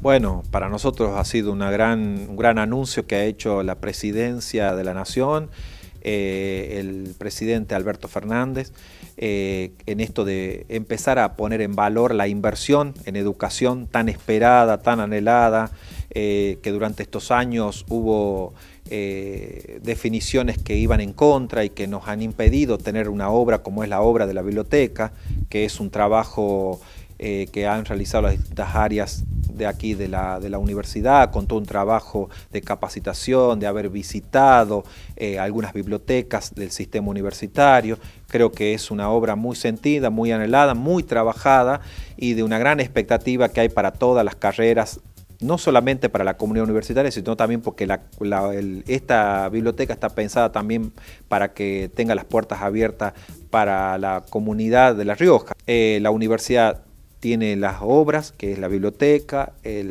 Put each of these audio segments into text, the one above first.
Bueno, para nosotros ha sido gran, un gran anuncio que ha hecho la presidencia de la Nación, eh, el presidente Alberto Fernández, eh, en esto de empezar a poner en valor la inversión en educación tan esperada, tan anhelada, eh, que durante estos años hubo definiciones que iban en contra y que nos han impedido tener una obra como es la obra de la biblioteca, que es un trabajo que han realizado las distintas áreas de aquí de la, de la universidad, con todo un trabajo de capacitación, de haber visitado eh, algunas bibliotecas del sistema universitario. Creo que es una obra muy sentida, muy anhelada, muy trabajada y de una gran expectativa que hay para todas las carreras no solamente para la comunidad universitaria, sino también porque esta biblioteca está pensada también para que tenga las puertas abiertas para la comunidad de La Rioja. Eh, la universidad tiene las obras, que es la biblioteca, eh,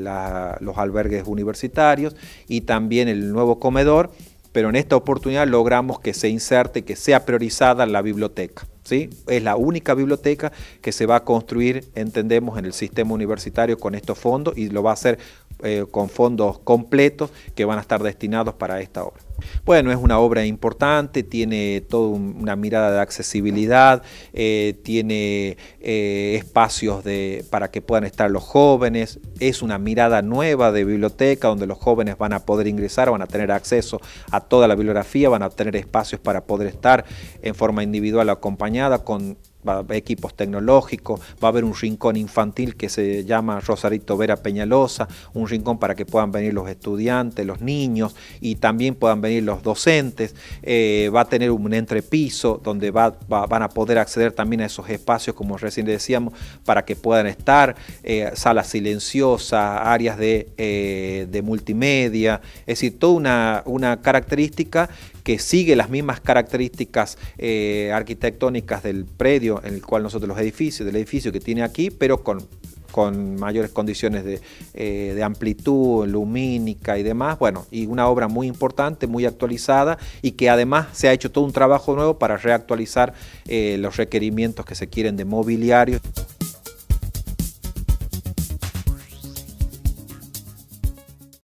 los albergues universitarios y también el nuevo comedor, pero en esta oportunidad logramos que se inserte, que sea priorizada la biblioteca. ¿sí? Es la única biblioteca que se va a construir, entendemos, en el sistema universitario con estos fondos y lo va a hacer eh, con fondos completos que van a estar destinados para esta obra. Bueno, es una obra importante, tiene toda una mirada de accesibilidad, eh, tiene eh, espacios de, para que puedan estar los jóvenes, es una mirada nueva de biblioteca donde los jóvenes van a poder ingresar, van a tener acceso a toda la bibliografía, van a tener espacios para poder estar en forma individual acompañada con equipos tecnológicos, va a haber un rincón infantil que se llama Rosarito Vera Peñalosa, un rincón para que puedan venir los estudiantes, los niños y también puedan venir los docentes, eh, va a tener un entrepiso donde van a poder acceder también a esos espacios, como recién decíamos, para que puedan estar, eh, salas silenciosas, áreas eh, de, multimedia, es decir, toda una, una característica que sigue las mismas características arquitectónicas del predio en el cual nosotros los edificios, del edificio que tiene aquí, pero con, con mayores condiciones eh, de, amplitud, lumínica y demás. Bueno, y una obra muy importante, muy actualizada y que además se ha hecho todo un trabajo nuevo para reactualizar eh, los requerimientos que se quieren de mobiliario.